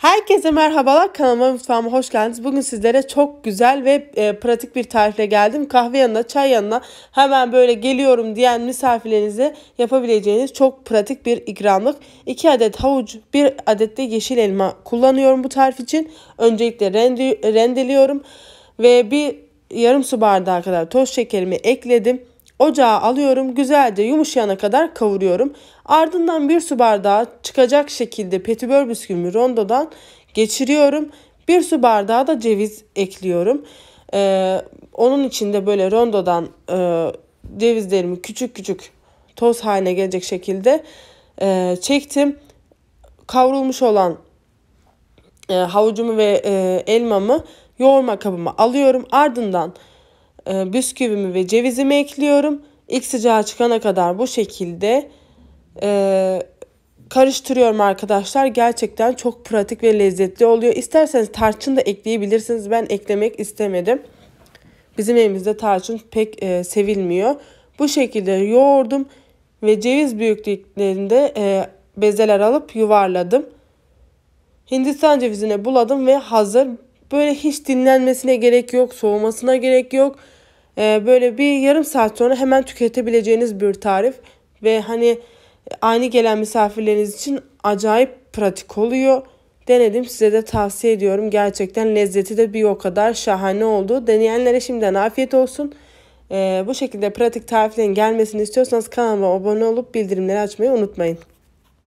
Herkese merhabalar kanalıma mutfağıma hoş geldiniz. Bugün sizlere çok güzel ve e, pratik bir tarifle geldim. Kahve yanına çay yanına hemen böyle geliyorum diyen misafirlerinize yapabileceğiniz çok pratik bir ikramlık. 2 adet havuç 1 adet de yeşil elma kullanıyorum bu tarif için. Öncelikle rende, rendeliyorum ve bir yarım su bardağı kadar toz şekerimi ekledim. Ocağa alıyorum güzelce yumuşayana kadar kavuruyorum. Ardından bir su bardağı çıkacak şekilde petibör bisküvimi rondodan geçiriyorum. Bir su bardağı da ceviz ekliyorum. Ee, onun içinde böyle rondodan e, cevizlerimi küçük küçük toz haline gelecek şekilde e, çektim. Kavrulmuş olan e, havucumu ve e, elmamı yoğurma kabıma alıyorum. Ardından e, bisküvimi ve cevizimi ekliyorum. İlk sıcağı çıkana kadar bu şekilde e, karıştırıyorum arkadaşlar. Gerçekten çok pratik ve lezzetli oluyor. İsterseniz tarçın da ekleyebilirsiniz. Ben eklemek istemedim. Bizim evimizde tarçın pek e, sevilmiyor. Bu şekilde yoğurdum ve ceviz büyüklüklerinde e, bezeler alıp yuvarladım. Hindistan cevizine buladım ve hazır Böyle hiç dinlenmesine gerek yok, soğumasına gerek yok. Ee, böyle bir yarım saat sonra hemen tüketebileceğiniz bir tarif ve hani e, aynı gelen misafirleriniz için acayip pratik oluyor. Denedim size de tavsiye ediyorum. Gerçekten lezzeti de bir o kadar şahane oldu. Deneyenlere şimdiden afiyet olsun. Ee, bu şekilde pratik tariflerin gelmesini istiyorsanız kanalıma abone olup bildirimleri açmayı unutmayın.